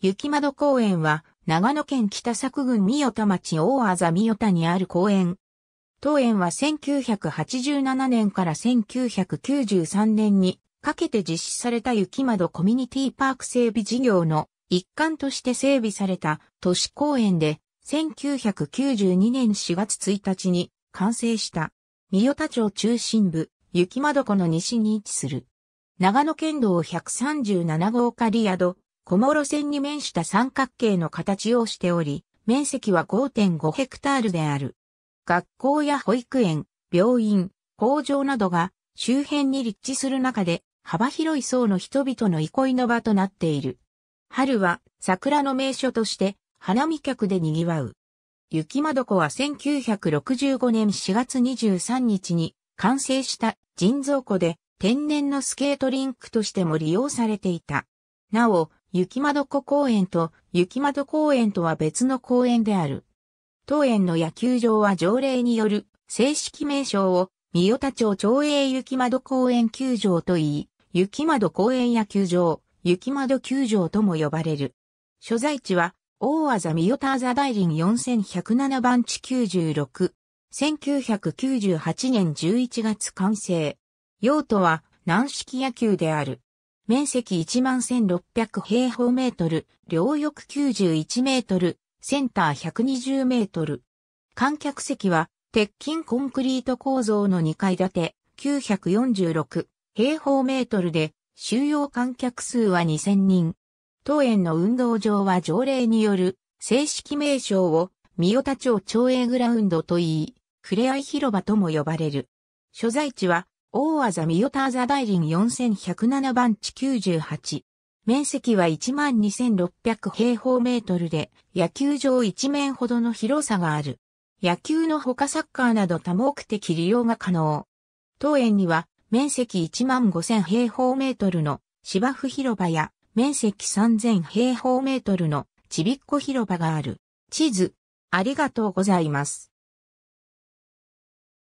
雪窓公園は、長野県北作郡三代田町大あざ三代田にある公園。当園は1987年から1993年にかけて実施された雪窓コミュニティパーク整備事業の一環として整備された都市公園で1992年4月1日に完成した三代田町中心部雪窓湖の西に位置する長野県道137号刈宿小諸線に面した三角形の形をしており、面積は5.5ヘクタールである。学校や保育園、病院、工場などが周辺に立地する中で幅広い層の人々の憩いの場となっている。春は桜の名所として花見客で賑わう。雪まどこは1965年4月23日に完成した人造湖で天然のスケートリンクとしても利用されていた。なお、雪窓湖公園と雪窓公園とは別の公園である。当園の野球場は条例による正式名称を三代田町町営雪窓公園球場と言い、雪窓公園野球場、雪窓球場とも呼ばれる。所在地は大あざ三代田座大林4107番地96。1998年11月完成。用途は軟式野球である。面積11,600平方メートル、両翼91メートル、センター120メートル。観客席は、鉄筋コンクリート構造の2階建て、946平方メートルで、収容観客数は2000人。当園の運動場は条例による、正式名称を、三代田町町営グラウンドといい、ふれあい広場とも呼ばれる。所在地は、大技ミヨターザ大林4107番地98。面積は12,600平方メートルで、野球場一面ほどの広さがある。野球のほかサッカーなど多目的利用が可能。当園には、面積15,000平方メートルの芝生広場や、面積3,000平方メートルのちびっこ広場がある。地図、ありがとうございます。